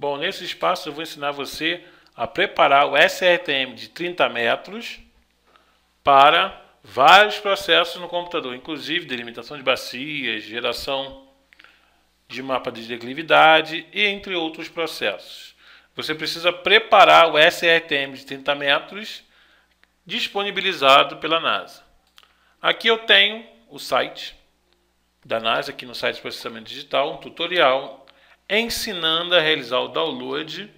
Bom, nesse espaço eu vou ensinar você a preparar o SRTM de 30 metros para vários processos no computador, inclusive delimitação de bacias, geração de mapa de declividade e entre outros processos. Você precisa preparar o SRTM de 30 metros disponibilizado pela NASA. Aqui eu tenho o site da NASA, aqui no site de processamento digital, um tutorial ensinando a realizar o download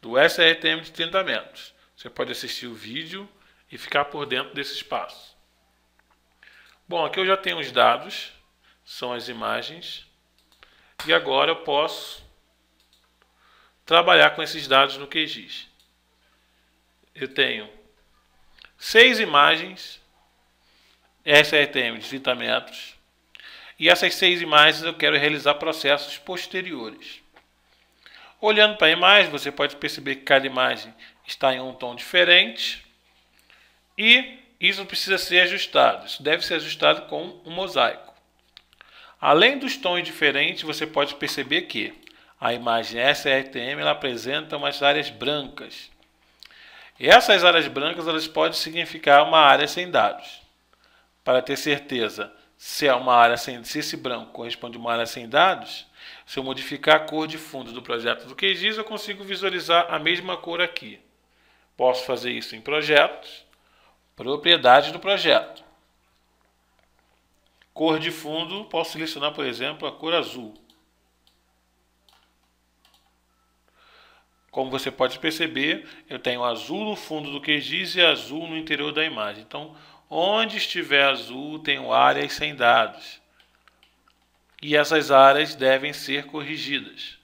do SRTM de 30 metros. Você pode assistir o vídeo e ficar por dentro desses passos. Bom, aqui eu já tenho os dados, são as imagens, e agora eu posso trabalhar com esses dados no QGIS. Eu tenho seis imagens SRTM de 30 metros, e essas seis imagens eu quero realizar processos posteriores. Olhando para a imagem, você pode perceber que cada imagem está em um tom diferente. E isso precisa ser ajustado. Isso deve ser ajustado com um mosaico. Além dos tons diferentes, você pode perceber que a imagem SRTM ela apresenta umas áreas brancas. E essas áreas brancas elas podem significar uma área sem dados. Para ter certeza, se é uma área sem, se esse branco corresponde a uma área sem dados, se eu modificar a cor de fundo do projeto do QGIS, eu consigo visualizar a mesma cor aqui. Posso fazer isso em projetos, propriedade do projeto. Cor de fundo, posso selecionar, por exemplo, a cor azul. Como você pode perceber, eu tenho azul no fundo do QGIS e azul no interior da imagem. Então, Onde estiver azul, tenho áreas sem dados. E essas áreas devem ser corrigidas.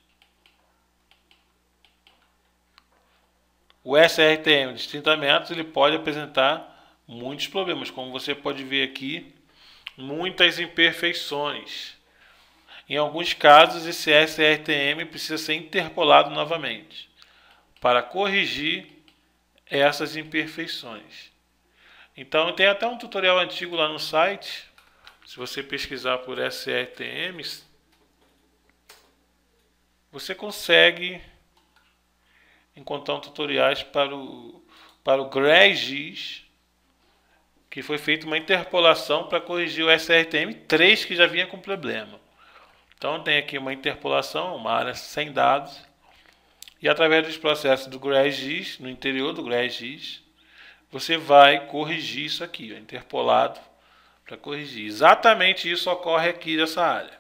O SRTM de destintamentos ele pode apresentar muitos problemas, como você pode ver aqui, muitas imperfeições. Em alguns casos, esse SRTM precisa ser interpolado novamente para corrigir essas imperfeições. Então tem até um tutorial antigo lá no site. Se você pesquisar por SRTMs, você consegue encontrar um tutoriais para o para o GREGIS, que foi feita uma interpolação para corrigir o SRTM 3 que já vinha com problema. Então tem aqui uma interpolação, uma área sem dados, e através dos processos do GREGIS, no interior do GREGIS, você vai corrigir isso aqui, ó, interpolado para corrigir. Exatamente isso ocorre aqui nessa área.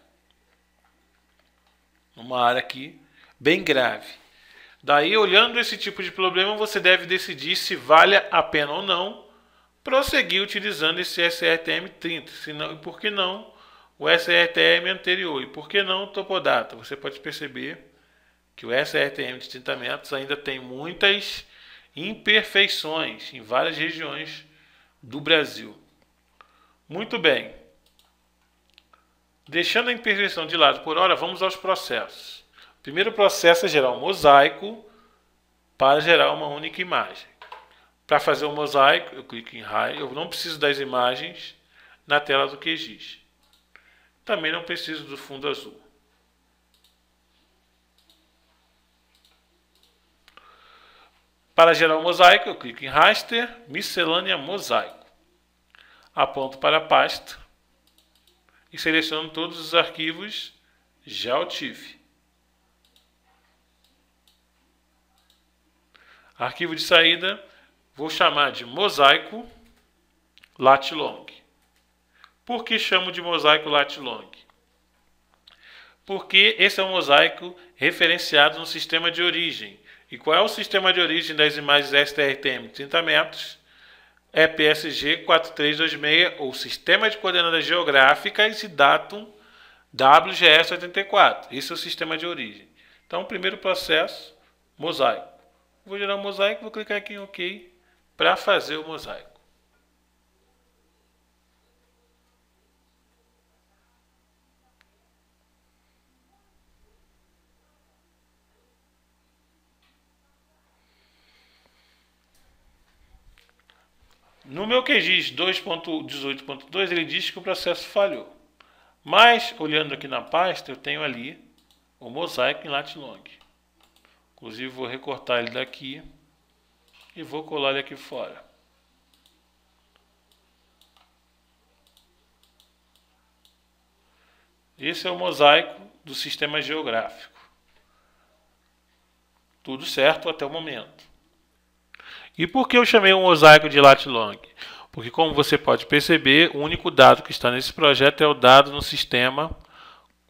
Uma área aqui bem grave. Daí, olhando esse tipo de problema, você deve decidir se vale a pena ou não prosseguir utilizando esse SRTM 30, se não, e por que não o SRTM anterior, e por que não o Topodata. Você pode perceber que o SRTM de 30 metros ainda tem muitas imperfeições em várias regiões do Brasil. Muito bem. Deixando a imperfeição de lado por hora, vamos aos processos. O primeiro processo é gerar um mosaico para gerar uma única imagem. Para fazer o um mosaico, eu clico em raio. Eu não preciso das imagens na tela do QGIS. Também não preciso do fundo azul. Para gerar um mosaico, eu clico em raster, miscelânea mosaico. Aponto para a pasta e seleciono todos os arquivos GeoTIFF. Arquivo de saída, vou chamar de mosaico latlong. Por que chamo de mosaico latlong? Porque esse é um mosaico referenciado no sistema de origem. E qual é o sistema de origem das imagens STRTM 30 metros? EPSG 4326 ou Sistema de Coordenadas Geográficas e Datum WGS 84. Esse é o sistema de origem. Então, primeiro processo, mosaico. Vou gerar um mosaico, vou clicar aqui em OK para fazer o mosaico. No meu QGIS 2.18.2, ele diz que o processo falhou. Mas, olhando aqui na pasta, eu tenho ali o mosaico em latlong. Inclusive, vou recortar ele daqui e vou colar ele aqui fora. Esse é o mosaico do sistema geográfico. Tudo certo até o momento. E por que eu chamei o mosaico de Lat-Long? Porque, como você pode perceber, o único dado que está nesse projeto é o dado no sistema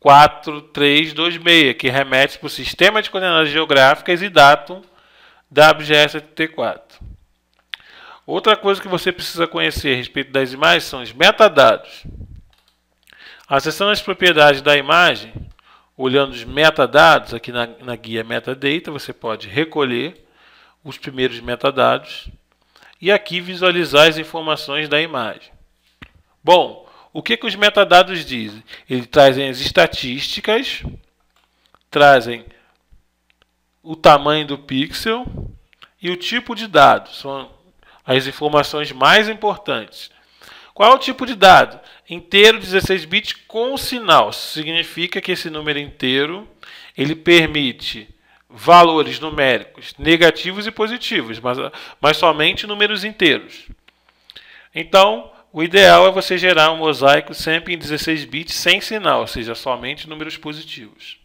4326, que remete para o Sistema de Coordenadas Geográficas e Datum da 84 Outra coisa que você precisa conhecer a respeito das imagens são os metadados. Acessando as propriedades da imagem, olhando os metadados aqui na, na guia Metadata, você pode recolher os primeiros metadados e aqui visualizar as informações da imagem. Bom, o que, que os metadados dizem? Eles trazem as estatísticas, trazem o tamanho do pixel e o tipo de dado. São as informações mais importantes. Qual é o tipo de dado? Inteiro 16 bits com sinal. Significa que esse número inteiro ele permite valores numéricos negativos e positivos, mas, mas somente números inteiros. Então, o ideal é você gerar um mosaico sempre em 16 bits sem sinal, ou seja, somente números positivos.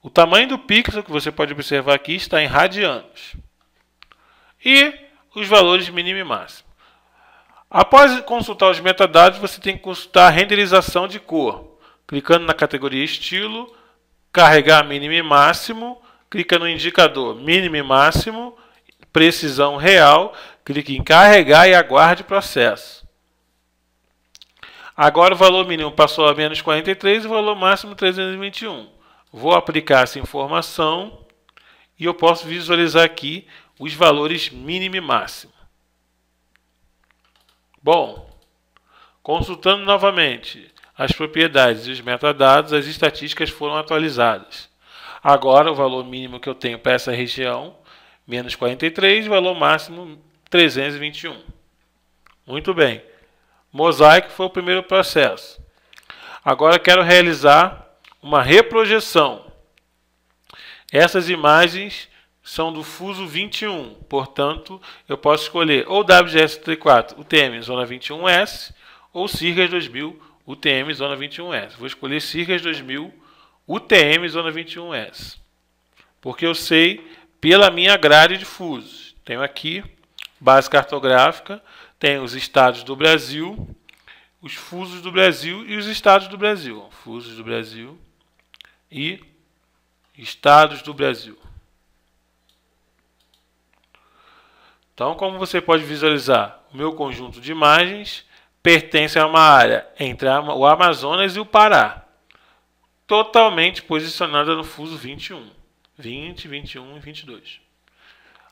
O tamanho do pixel que você pode observar aqui está em radianos. E os valores mínimo e máximo. Após consultar os metadados, você tem que consultar a renderização de cor, clicando na categoria estilo, carregar mínimo e máximo clica no indicador mínimo e máximo, precisão real, clique em carregar e aguarde processo. Agora o valor mínimo passou a menos 43 e o valor máximo 321. Vou aplicar essa informação e eu posso visualizar aqui os valores mínimo e máximo. Bom, consultando novamente as propriedades e os metadados, as estatísticas foram atualizadas. Agora o valor mínimo que eu tenho para essa região, menos 43, valor máximo 321. Muito bem. Mosaico foi o primeiro processo. Agora quero realizar uma reprojeção. Essas imagens são do fuso 21, portanto, eu posso escolher ou WGS34 UTM zona 21S ou Circas 2000 UTM zona 21S. Vou escolher Circas 2000 UTM zona 21S. Porque eu sei pela minha grade de fusos. Tenho aqui base cartográfica, tenho os estados do Brasil, os fusos do Brasil e os estados do Brasil. Fusos do Brasil e estados do Brasil. Então, como você pode visualizar, o meu conjunto de imagens pertence a uma área entre o Amazonas e o Pará totalmente posicionada no fuso 21, 20, 21 e 22.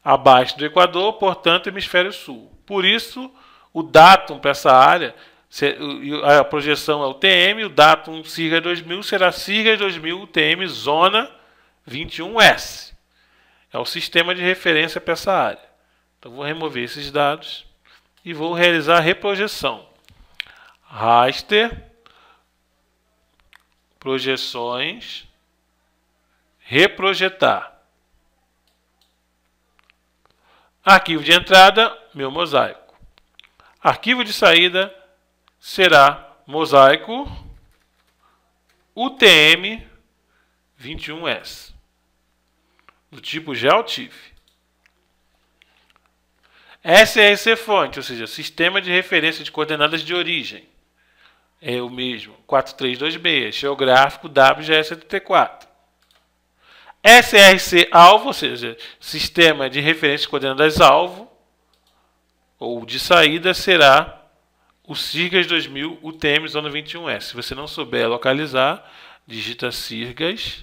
Abaixo do Equador, portanto, hemisfério sul. Por isso, o datum para essa área, a projeção é o TM, o datum SIGA 2000 será SIGA 2000 TM zona 21S. É o sistema de referência para essa área. Então, vou remover esses dados e vou realizar a reprojeção. Raster projeções, reprojetar. Arquivo de entrada, meu mosaico. Arquivo de saída será mosaico UTM 21S, do tipo GeoTIFF. SRC Fonte, ou seja, Sistema de Referência de Coordenadas de Origem. É o mesmo. 4326. Geográfico WGS74. SRC alvo, ou seja, sistema de referência de coordenadas alvo ou de saída será o Cirgas 2000 UTM zona 21S. Se você não souber localizar, digita Cirgas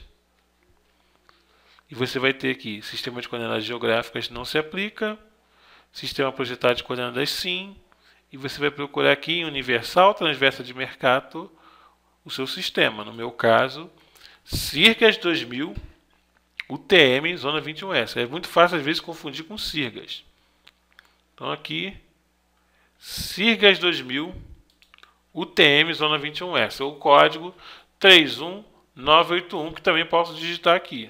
e você vai ter aqui sistema de coordenadas geográficas não se aplica, sistema projetado de coordenadas sim, e você vai procurar aqui em universal transversa de mercado o seu sistema. No meu caso, Cirgas 2000 UTM zona 21S. É muito fácil às vezes confundir com Cirgas. Então aqui Cirgas 2000 UTM zona 21S, é o código 31981 que também posso digitar aqui.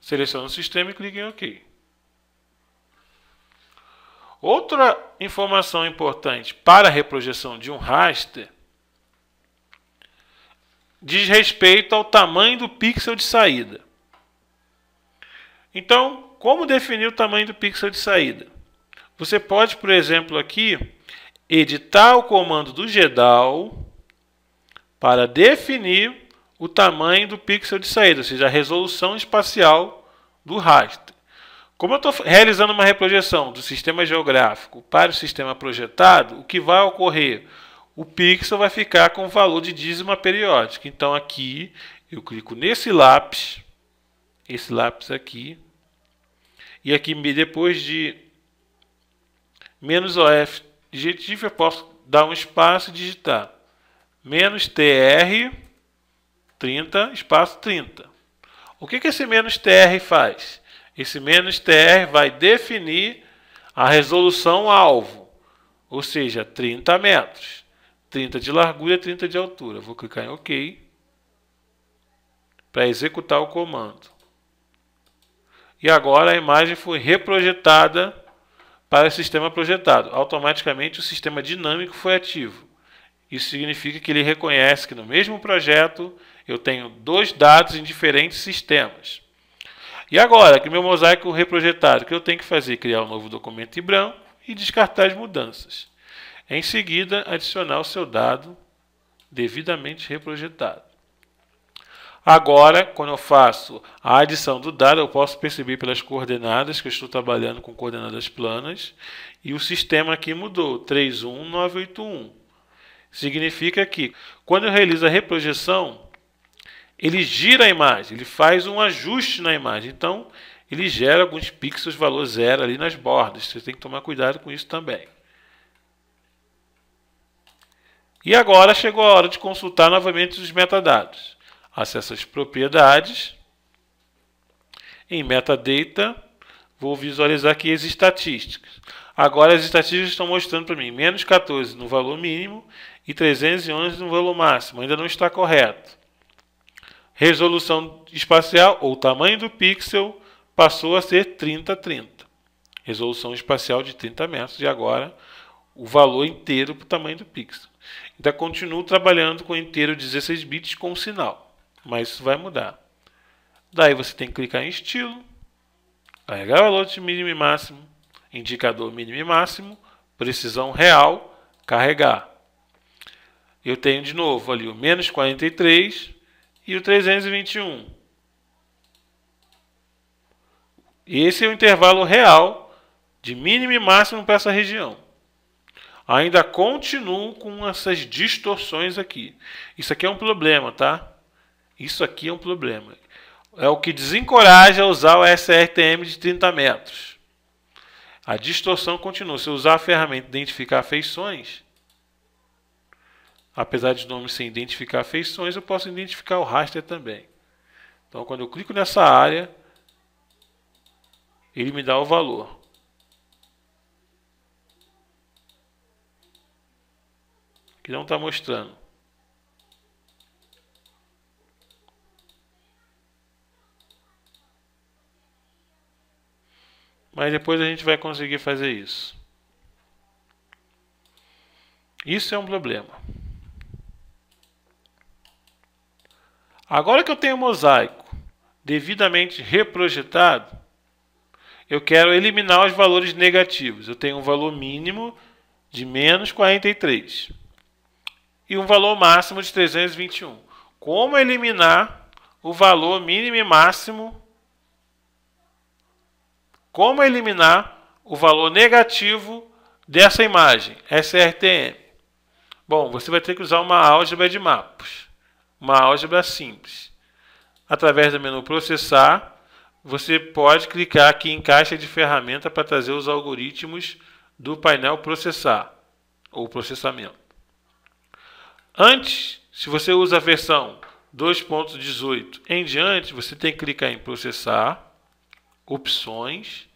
Seleciono o sistema e clique em OK. Outra informação importante para a reprojeção de um raster diz respeito ao tamanho do pixel de saída. Então, como definir o tamanho do pixel de saída? Você pode, por exemplo, aqui editar o comando do GEDAL para definir o tamanho do pixel de saída, ou seja, a resolução espacial do raster. Como eu estou realizando uma reprojeção do sistema geográfico para o sistema projetado, o que vai ocorrer? O pixel vai ficar com o valor de dízima periódica. Então aqui eu clico nesse lápis, esse lápis aqui, e aqui depois de menos OF digitivo eu posso dar um espaço e digitar menos TR 30 espaço 30. O que, que esse menos TR faz? Esse menos TR vai definir a resolução alvo, ou seja, 30 metros. 30 de largura e 30 de altura. Vou clicar em OK para executar o comando. E agora a imagem foi reprojetada para o sistema projetado. Automaticamente o sistema dinâmico foi ativo. Isso significa que ele reconhece que no mesmo projeto eu tenho dois dados em diferentes sistemas. E agora que meu mosaico reprojetado, o que eu tenho que fazer? Criar um novo documento em branco e descartar as mudanças. Em seguida, adicionar o seu dado devidamente reprojetado. Agora, quando eu faço a adição do dado, eu posso perceber pelas coordenadas que eu estou trabalhando com coordenadas planas e o sistema aqui mudou, 31981. Significa que quando eu realizo a reprojeção, ele gira a imagem, ele faz um ajuste na imagem. Então, ele gera alguns pixels valor zero ali nas bordas. Você tem que tomar cuidado com isso também. E agora chegou a hora de consultar novamente os metadados. Acesso as propriedades. Em metadata, vou visualizar aqui as estatísticas. Agora as estatísticas estão mostrando para mim menos 14 no valor mínimo e 311 no valor máximo. Ainda não está correto. Resolução espacial ou tamanho do pixel passou a ser 30x30. Resolução espacial de 30 metros e agora o valor inteiro para o tamanho do pixel. Ainda continuo trabalhando com inteiro 16 bits com sinal, mas isso vai mudar. Daí você tem que clicar em estilo, carregar valores valor de mínimo e máximo, indicador mínimo e máximo, precisão real, carregar. Eu tenho de novo ali o menos 43, e o 321. Esse é o intervalo real de mínimo e máximo para essa região. Ainda continuo com essas distorções aqui. Isso aqui é um problema, tá? Isso aqui é um problema. É o que desencoraja usar o SRTM de 30 metros. A distorção continua. Se eu usar a ferramenta identificar feições, Apesar de nomes sem identificar feições, eu posso identificar o raster também. Então, quando eu clico nessa área, ele me dá o valor. Que não está mostrando. Mas depois a gente vai conseguir fazer isso. Isso é um problema. Agora que eu tenho o mosaico devidamente reprojetado, eu quero eliminar os valores negativos. Eu tenho um valor mínimo de menos 43 e um valor máximo de 321. Como eliminar o valor mínimo e máximo? Como eliminar o valor negativo dessa imagem, SRTM? É Bom, você vai ter que usar uma álgebra de mapas uma álgebra simples. Através do menu Processar, você pode clicar aqui em Caixa de Ferramenta para trazer os algoritmos do painel Processar ou Processamento. Antes, se você usa a versão 2.18 em diante, você tem que clicar em Processar, Opções,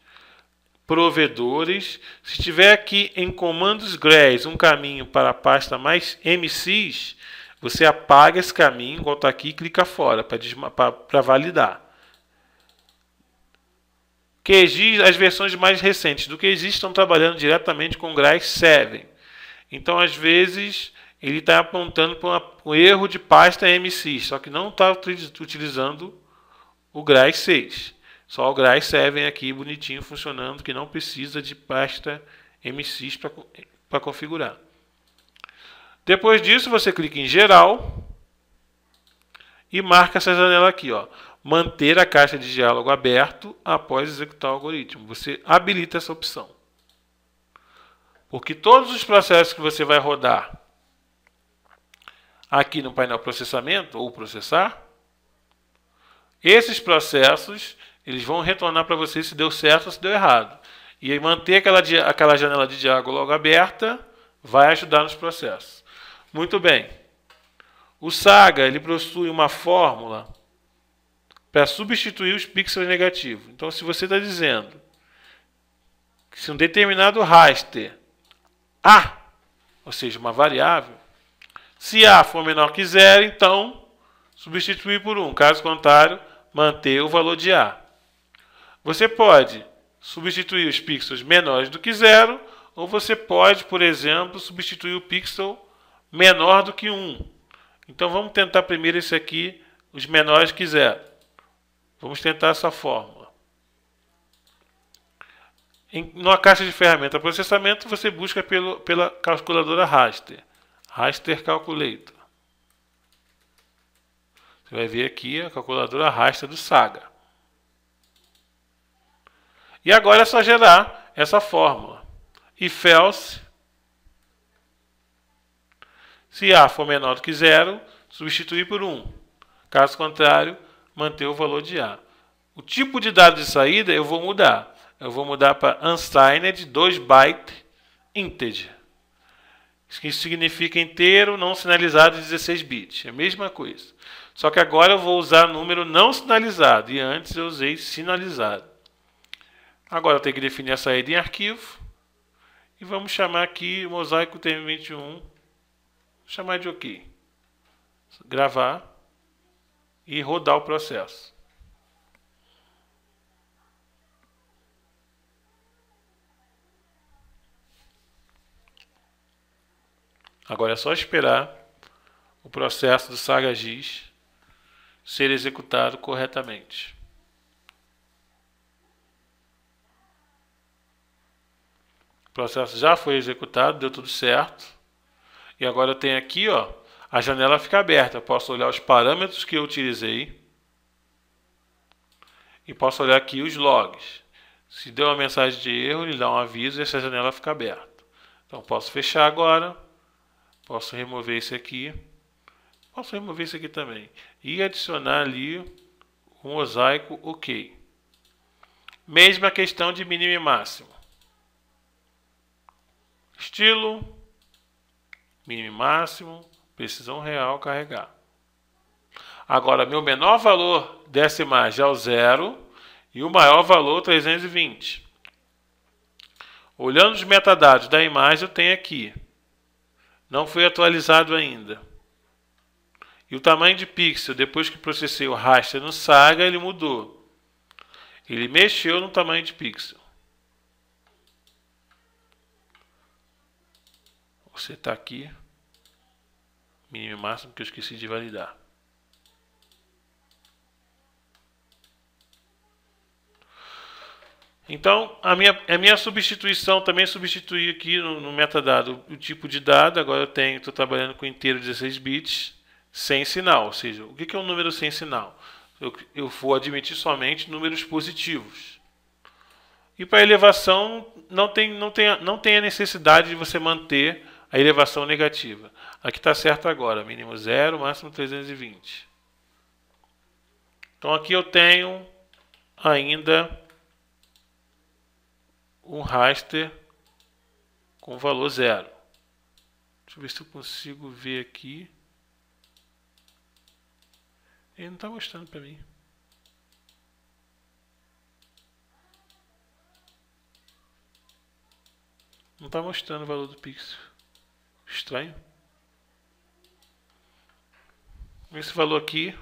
provedores. Se tiver aqui em comandos GRES um caminho para a pasta mais MCs, você apaga esse caminho, volta aqui, e clica fora para validar. QGIS, as versões mais recentes do QGIS estão trabalhando diretamente com o GRAS 7. Então, às vezes, ele está apontando para um erro de pasta MC, só que não está utilizando o GRAS 6. Só o GRAS 7 aqui, bonitinho, funcionando, que não precisa de pasta MC para configurar. Depois disso, você clica em geral e marca essa janela aqui, ó. Manter a caixa de diálogo aberto após executar o algoritmo. Você habilita essa opção. Porque todos os processos que você vai rodar aqui no painel processamento ou processar, esses processos eles vão retornar para você se deu certo ou se deu errado. E manter aquela, aquela janela de diálogo logo aberta vai ajudar nos processos. Muito bem. O Saga ele possui uma fórmula para substituir os pixels negativos. Então, se você está dizendo que se um determinado raster A, ou seja, uma variável, se A for menor que zero, então substituir por 1. Um. Caso contrário, manter o valor de A. Você pode substituir os pixels menores do que zero, ou você pode, por exemplo, substituir o pixel menor do que 1. Então vamos tentar primeiro esse aqui, os menores que zero. Vamos tentar essa fórmula. Em uma caixa de ferramenta processamento, você busca pelo, pela calculadora raster. Raster Calculator. Você vai ver aqui a calculadora raster do Saga. E agora é só gerar essa fórmula. If else se A for menor do que zero, substituir por 1. Caso contrário, manter o valor de A. O tipo de dado de saída eu vou mudar. Eu vou mudar para unsigned 2 byte integer. Isso significa inteiro não sinalizado de 16 bits. É a mesma coisa. Só que agora eu vou usar número não sinalizado. E antes eu usei sinalizado. Agora eu tenho que definir a saída em arquivo. E vamos chamar aqui mosaico tm21 chamar de ok Gravar e rodar o processo. Agora é só esperar o processo do Saga Giz ser executado corretamente. O processo já foi executado, deu tudo certo. E agora eu tenho aqui, ó, a janela fica aberta. Eu posso olhar os parâmetros que eu utilizei e posso olhar aqui os logs. Se deu uma mensagem de erro, ele dá um aviso e essa janela fica aberta. Então posso fechar agora, posso remover esse aqui, posso remover esse aqui também e adicionar ali um mosaico OK. Mesma questão de mínimo e máximo. Estilo, mínimo e máximo, precisão real carregar. Agora, meu menor valor dessa imagem é o zero e o maior valor 320. Olhando os metadados da imagem, eu tenho aqui. Não foi atualizado ainda. E o tamanho de pixel, depois que processei o raster no Saga, ele mudou. Ele mexeu no tamanho de pixel. você está aqui, mínimo e máximo, que eu esqueci de validar. Então, a minha, a minha substituição também substitui aqui no, no metadado o tipo de dado. Agora eu tenho, estou trabalhando com inteiro 16 bits sem sinal. Ou seja, o que é um número sem sinal? Eu, eu vou admitir somente números positivos. E para elevação, não tem, não, tem, não tem a necessidade de você manter a elevação negativa. Aqui está certo agora, mínimo 0, máximo 320. Então aqui eu tenho ainda um raster com valor zero. Deixa eu ver se eu consigo ver aqui. Ele não está mostrando para mim. Não está mostrando o valor do pixel. Estranho. Esse valor aqui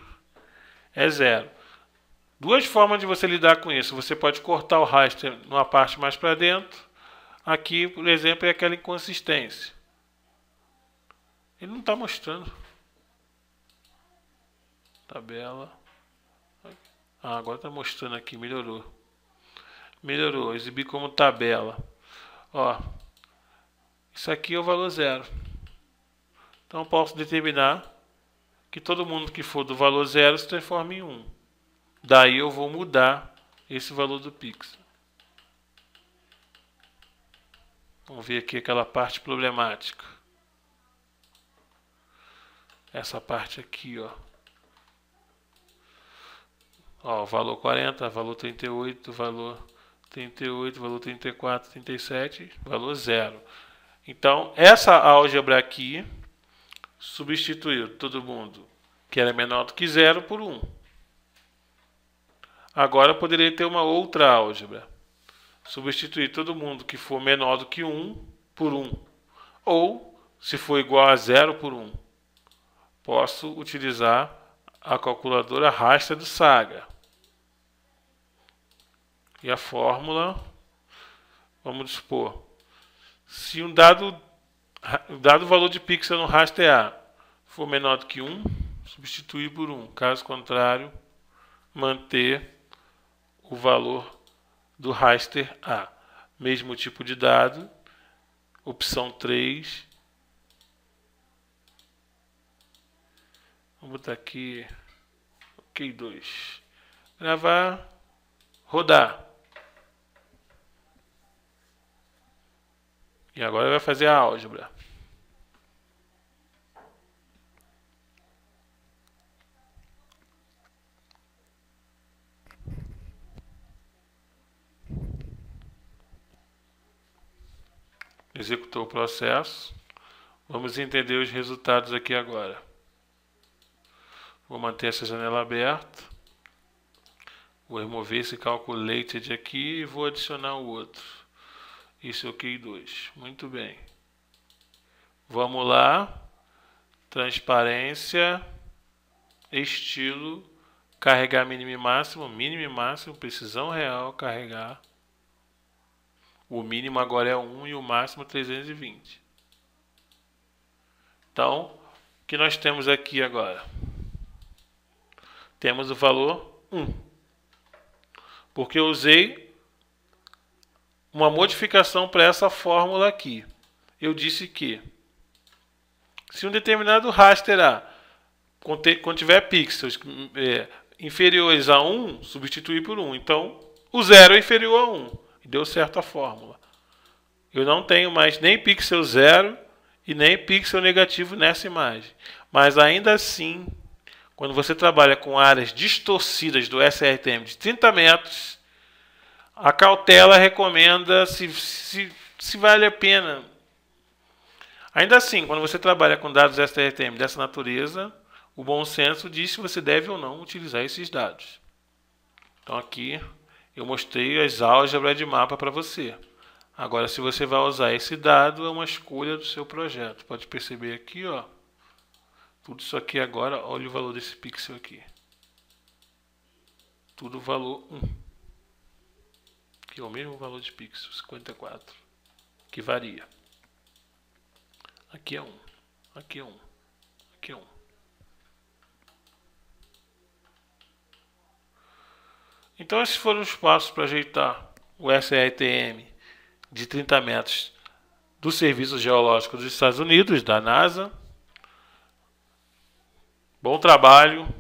é zero. Duas formas de você lidar com isso. Você pode cortar o raster numa parte mais para dentro. Aqui, por exemplo, é aquela inconsistência. Ele não está mostrando. Tabela. Ah, agora está mostrando aqui, melhorou. Melhorou, exibir como tabela. Ó, isso aqui é o valor zero. Então eu posso determinar que todo mundo que for do valor zero se transforma em 1. Um. Daí eu vou mudar esse valor do pixel. Vamos ver aqui aquela parte problemática. Essa parte aqui, ó. Ó, valor 40, valor 38, valor 38, valor 34, 37, valor 0. Então, essa álgebra aqui substituiu todo mundo que era menor do que zero por 1. Um. Agora, eu poderia ter uma outra álgebra. Substituir todo mundo que for menor do que 1 um por 1. Um. Ou, se for igual a zero por 1. Posso utilizar a calculadora rasta do Saga. E a fórmula, vamos dispor, se um dado, dado valor de pixel no raster A for menor do que 1, substituir por 1. Caso contrário, manter o valor do raster A. Mesmo tipo de dado, opção 3. Vou botar aqui OK2. Gravar, rodar. E agora vai fazer a álgebra. Executou o processo. Vamos entender os resultados aqui agora. Vou manter essa janela aberta. Vou remover esse calculated aqui e vou adicionar o outro. Isso é o QI2. Muito bem. Vamos lá. Transparência, estilo, carregar mínimo e máximo, mínimo e máximo, precisão real, carregar. O mínimo agora é 1 e o máximo 320. Então, o que nós temos aqui agora? Temos o valor 1. Porque eu usei uma modificação para essa fórmula aqui. Eu disse que se um determinado raster A contiver pixels é, inferiores a 1, substituir por 1. Então, o zero é inferior a 1. Deu certo a fórmula. Eu não tenho mais nem pixel zero e nem pixel negativo nessa imagem. Mas ainda assim, quando você trabalha com áreas distorcidas do SRTM de 30 metros, a cautela recomenda se, se, se vale a pena. Ainda assim, quando você trabalha com dados STRTM dessa natureza, o bom senso diz se você deve ou não utilizar esses dados. Então aqui eu mostrei as álgebras de mapa para você. Agora, se você vai usar esse dado, é uma escolha do seu projeto. Pode perceber aqui, ó. Tudo isso aqui agora, olha o valor desse pixel aqui. Tudo valor 1 que é o mesmo valor de pixel, 54, que varia. Aqui é 1, aqui é 1, aqui é 1. Então esses foram os passos para ajeitar o SRTM de 30 metros do Serviço Geológico dos Estados Unidos, da NASA. Bom trabalho.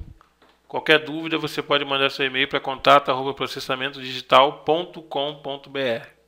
Qualquer dúvida, você pode mandar seu e-mail para contato@processamentodigital.com.br.